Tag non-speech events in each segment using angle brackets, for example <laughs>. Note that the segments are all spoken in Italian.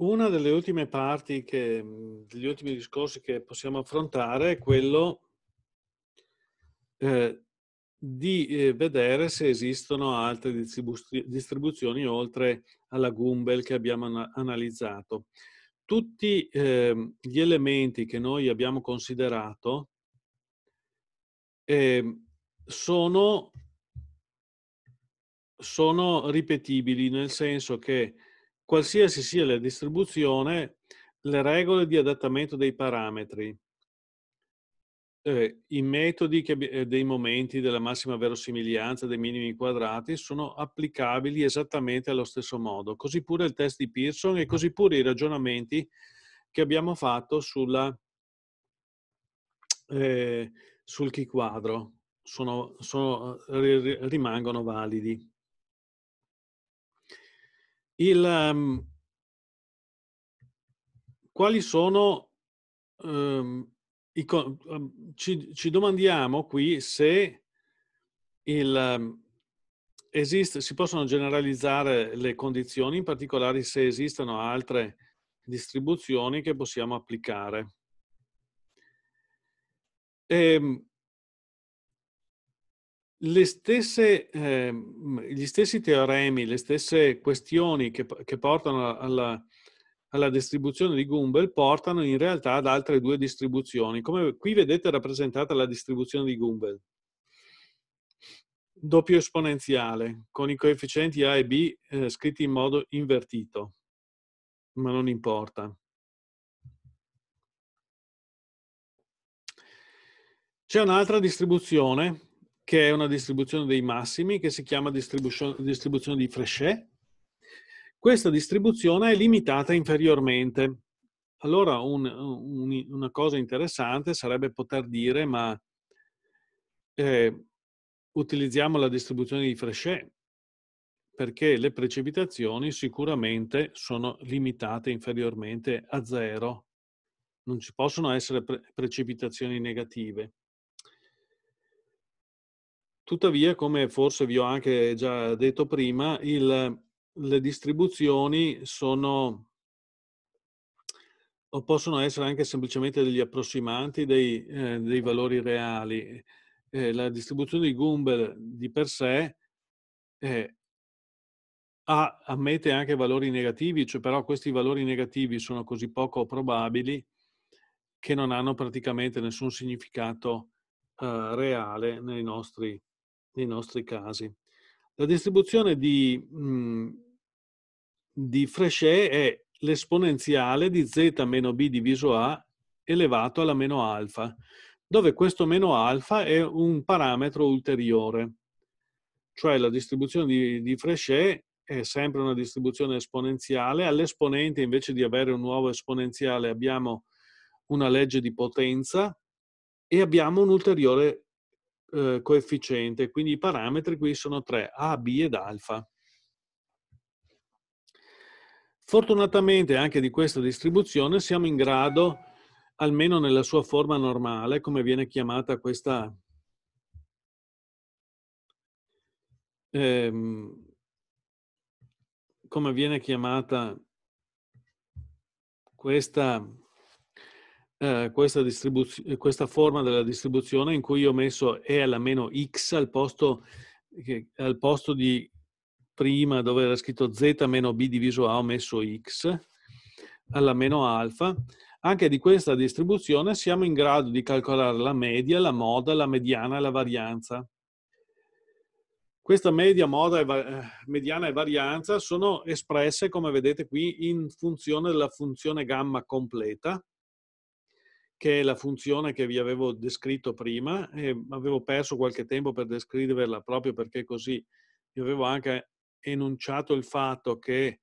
Una delle ultime parti, che, mhmm, degli ultimi discorsi che possiamo affrontare è quello eh, di eh, vedere se esistono altre distribuzioni oltre alla Gumbel che abbiamo analizzato. Tutti eh, gli elementi che noi abbiamo considerato ehm, sono, sono ripetibili, nel senso che Qualsiasi sia la distribuzione, le regole di adattamento dei parametri, eh, i metodi che, eh, dei momenti della massima verosimiglianza dei minimi quadrati sono applicabili esattamente allo stesso modo, così pure il test di Pearson e così pure i ragionamenti che abbiamo fatto sulla, eh, sul chi quadro sono, sono, eh, rimangono validi. Il, um, quali sono um, i, um, ci, ci, domandiamo qui se il, esiste, si possono generalizzare le condizioni, in particolare se esistono altre distribuzioni che possiamo applicare. E, le Stesse, eh, gli stessi teoremi, le stesse questioni che, che portano alla, alla, distribuzione di Gumbel portano in realtà ad altre due distribuzioni. Come qui vedete rappresentata la distribuzione di Gumbel, doppio esponenziale, con i coefficienti A e B eh, scritti in modo invertito, ma non importa. C'è un'altra distribuzione che è una distribuzione dei massimi che si chiama distribuzione di Fréchet. Questa distribuzione è limitata inferiormente. Allora un, un, una cosa interessante sarebbe poter dire ma eh, utilizziamo la distribuzione di Fréchet perché le precipitazioni sicuramente sono limitate inferiormente a zero. Non ci possono essere pre precipitazioni negative. Tuttavia, come forse vi ho anche già detto prima, il, le distribuzioni sono o possono essere anche semplicemente degli approssimanti dei, eh, dei valori reali. Eh, la distribuzione di Gumbel di per sé eh, ha, ammette anche valori negativi, cioè però questi valori negativi sono così poco probabili che non hanno praticamente nessun significato eh, reale nei nostri nei nostri casi. La distribuzione di, mh, mhmm, di Frechet è l'esponenziale di z meno b diviso a elevato alla meno alfa, dove questo meno alfa è un parametro ulteriore. Cioè la distribuzione di, di Frechet è sempre una distribuzione esponenziale, all'esponente invece di avere un nuovo esponenziale abbiamo una legge di potenza e abbiamo un ulteriore eh, coefficiente, quindi i parametri qui sono 3, A, B ed alfa. Fortunatamente anche di questa distribuzione siamo in grado, almeno nella sua forma normale, come viene chiamata questa ehm, come viene chiamata questa eh, questa, eh, questa forma della distribuzione in cui ho messo e alla meno x al posto, che, al posto di prima dove era scritto z meno b diviso a ho messo x alla meno alfa. Anche di questa distribuzione siamo in grado di calcolare la media, la moda, la mediana e la varianza. Questa media, moda, e eh, mediana e varianza sono espresse, come vedete qui, in funzione della funzione gamma completa, che è la funzione che vi avevo descritto prima e avevo perso qualche tempo per descriverla proprio perché così vi avevo anche enunciato il fatto che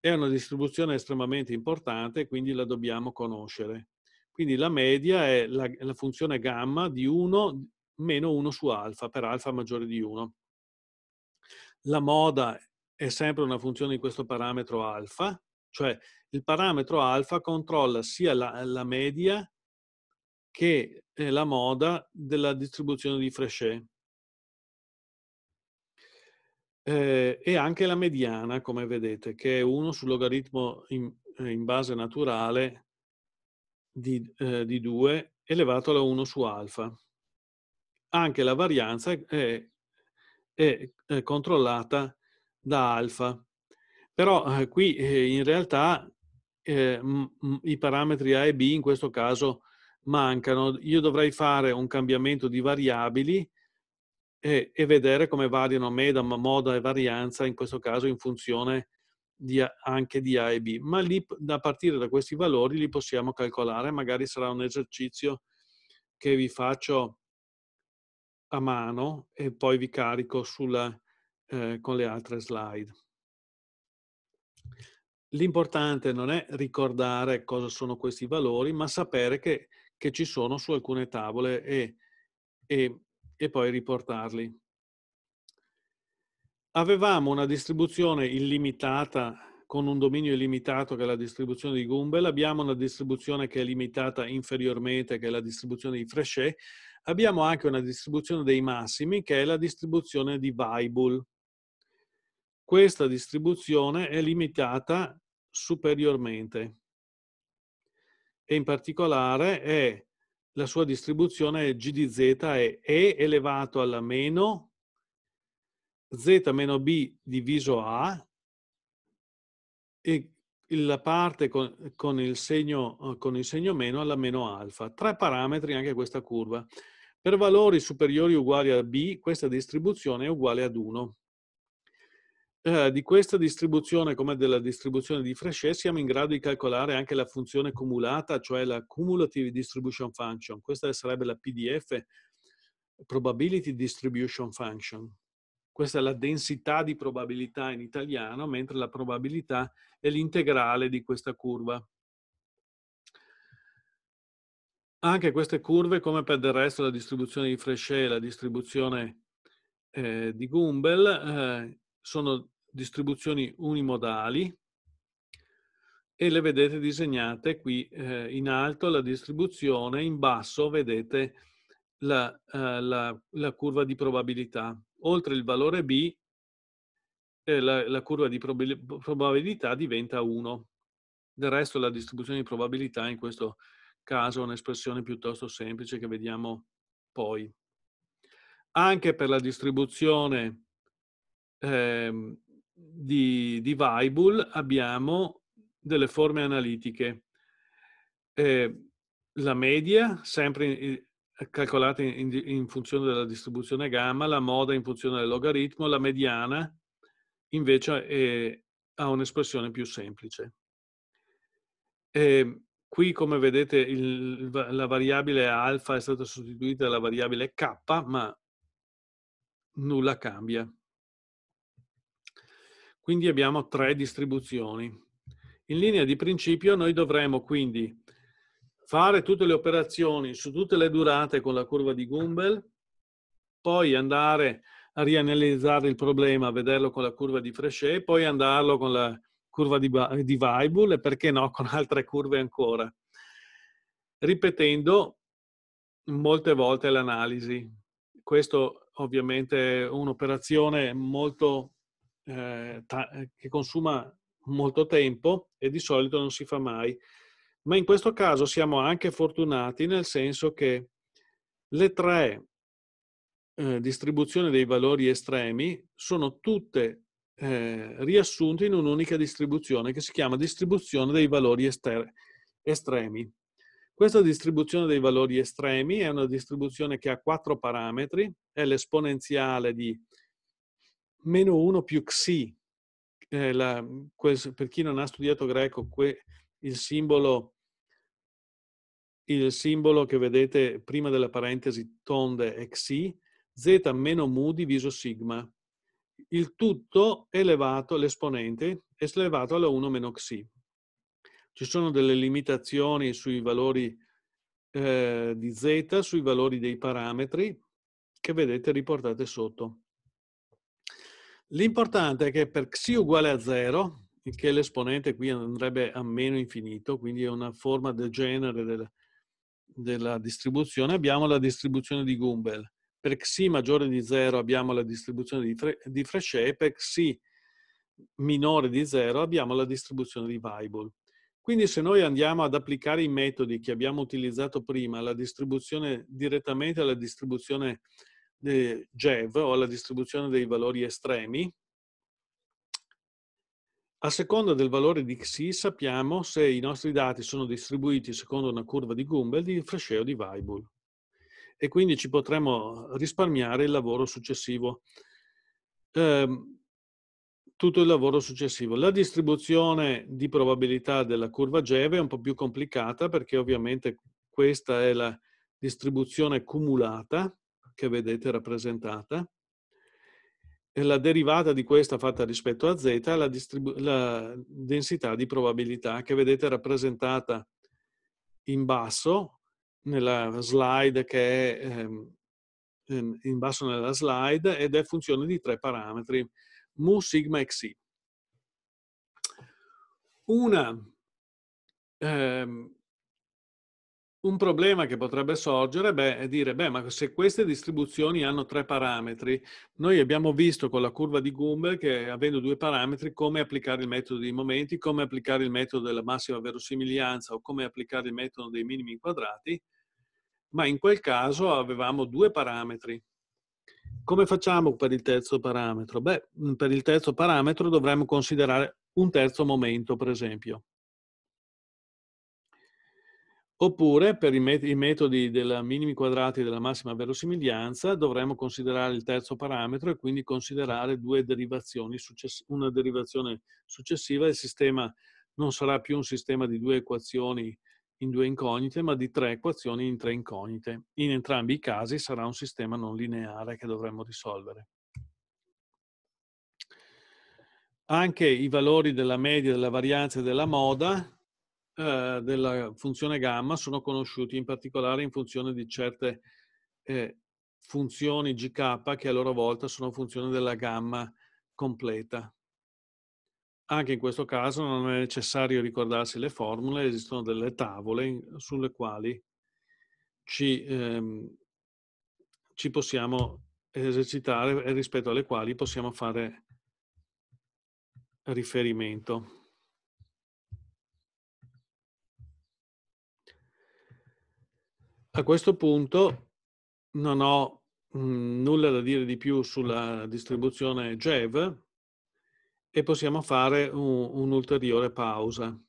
è una distribuzione estremamente importante quindi la dobbiamo conoscere. Quindi la media è la, la funzione gamma di 1 meno 1 su alfa per alfa maggiore di 1. La moda è sempre una funzione di questo parametro alfa cioè il parametro alfa controlla sia la, la media che eh, la moda della distribuzione di Fréchet. Eh, e anche la mediana, come vedete, che è 1 sul logaritmo in, eh, in base naturale di, eh, di, 2 elevato alla 1 su alfa. Anche la varianza è, è, è eh, controllata da alfa. Però eh, qui eh, in realtà eh, m- i parametri A e B in questo caso mancano. Io dovrei fare un cambiamento di variabili e, eh, e vedere come variano meda, moda e varianza, in questo caso in funzione di a, anche di A e B. Ma lì, a partire da questi valori, li possiamo calcolare. Magari sarà un esercizio che vi faccio a mano e poi vi carico sulla, eh, con le altre slide l'importante non è ricordare cosa sono questi valori, ma sapere che, che ci sono su alcune tavole e, e, e poi riportarli. Avevamo una distribuzione illimitata con un dominio illimitato che è la distribuzione di Gumbel, abbiamo una distribuzione che è limitata inferiormente che è la distribuzione di Frechet, abbiamo anche una distribuzione dei massimi che è la distribuzione di Weibull questa distribuzione è limitata superiormente e in particolare è, la sua distribuzione g di z è e elevato alla meno z meno b diviso a e la parte con, con, il segno, con il segno meno alla meno alfa. Tre parametri anche questa curva. Per valori superiori uguali a b, questa distribuzione è uguale ad 1 eh, di questa distribuzione come della distribuzione di Fréchet, siamo in grado di calcolare anche la funzione cumulata, cioè la cumulative distribution function. Questa sarebbe la PDF, probability distribution function. Questa è la densità di probabilità in italiano, mentre la probabilità è l'integrale di questa curva. Anche queste curve, come per del resto la distribuzione di Fréchet e la distribuzione eh, di Gumbel, eh, sono distribuzioni unimodali e le vedete disegnate qui eh, in alto la distribuzione, in basso vedete la, eh, la, la curva di probabilità. Oltre il valore B, eh, la, la, curva di probabilità diventa 1. Del resto la distribuzione di probabilità in questo caso è un'espressione piuttosto semplice che vediamo poi. Anche per la distribuzione Ehm, di, di Weibul abbiamo delle forme analitiche. Eh, la media, sempre in, calcolata in, in, funzione della distribuzione gamma, la moda in funzione del logaritmo, la mediana invece è, ha un'espressione più semplice. E ehm, qui, come vedete, il, la variabile alfa è stata sostituita dalla variabile k, ma nulla cambia. Quindi abbiamo tre distribuzioni. In linea di principio noi dovremo quindi fare tutte le operazioni su tutte le durate con la curva di Gumbel, poi andare a rianalizzare il problema, vederlo con la curva di Frechet, poi andarlo con la curva di, di Weibul e perché no <laughs> con altre curve ancora, ripetendo molte volte l'analisi. Questo ovviamente è un'operazione molto eh, eh, che consuma molto tempo e di solito non si fa mai. Ma in questo caso siamo anche fortunati nel senso che le tre eh, distribuzioni dei valori estremi sono tutte eh, riassunte in un'unica distribuzione che si chiama distribuzione dei valori ester- estremi. Questa distribuzione dei valori estremi è una distribuzione che ha quattro parametri, è l'esponenziale di meno 1 più xi, eh, la, mm, quel, per chi non ha studiato greco, que, il, simbolo, il simbolo che vedete prima della parentesi tonde è xi, z meno mu diviso sigma. Il tutto elevato, l'esponente, è elevato alla 1 meno xi. Ci sono delle limitazioni sui valori eh, di z, sui valori dei parametri che vedete riportate sotto. L'importante è che per xi uguale a 0, che l'esponente qui andrebbe a meno infinito, quindi è una forma degenere del, della distribuzione, abbiamo la distribuzione di Gumbel. Per xi maggiore di 0 abbiamo la distribuzione di, Fre di Frechet, per xi minore di 0 abbiamo la distribuzione di Weibull. Quindi se noi andiamo ad applicare i metodi che abbiamo utilizzato prima, la distribuzione direttamente alla distribuzione eh, GEV o alla distribuzione dei valori estremi. A seconda del valore di Xi sappiamo se i nostri dati sono distribuiti secondo una curva di Gumbel, di Fresce di Weibull e quindi ci potremo risparmiare il lavoro successivo. Eh, tutto il lavoro successivo. La distribuzione di probabilità della curva GEV è un po' più complicata perché ovviamente questa è la distribuzione cumulata che vedete rappresentata. E la derivata di questa fatta rispetto a z è la, la densità di probabilità che vedete rappresentata in basso nella slide che è ehm, in basso nella slide ed è funzione di tre parametri, mu, sigma e xi. Una ehm, un problema che potrebbe sorgere beh, è dire, beh, ma se queste distribuzioni hanno tre parametri, noi abbiamo visto con la curva di Gumbel che avendo due parametri, come applicare il metodo dei momenti, come applicare il metodo della massima verosimiglianza o come applicare il metodo dei minimi quadrati, ma in quel caso avevamo due parametri. Come facciamo per il terzo parametro? Beh, per il terzo parametro dovremmo considerare un terzo momento, per esempio. Oppure, per i, metodi della minimi quadrati e della massima verosimiglianza, dovremmo considerare il terzo parametro e quindi considerare due derivazioni, una derivazione successiva. Il sistema non sarà più un sistema di due equazioni in due incognite, ma di tre equazioni in tre incognite. In entrambi i casi sarà un sistema non lineare che dovremmo risolvere. Anche i valori della media, della varianza e della moda eh, della funzione gamma sono conosciuti in particolare in funzione di certe eh, funzioni GK che a loro volta sono funzioni della gamma completa. Anche in questo caso non è necessario ricordarsi le formule, esistono delle tavole sulle quali ci, ehm, ci possiamo esercitare e rispetto alle quali possiamo fare riferimento. A questo punto non ho mh, mhmm, nulla da dire di più sulla distribuzione GEV e possiamo fare un, un'ulteriore pausa.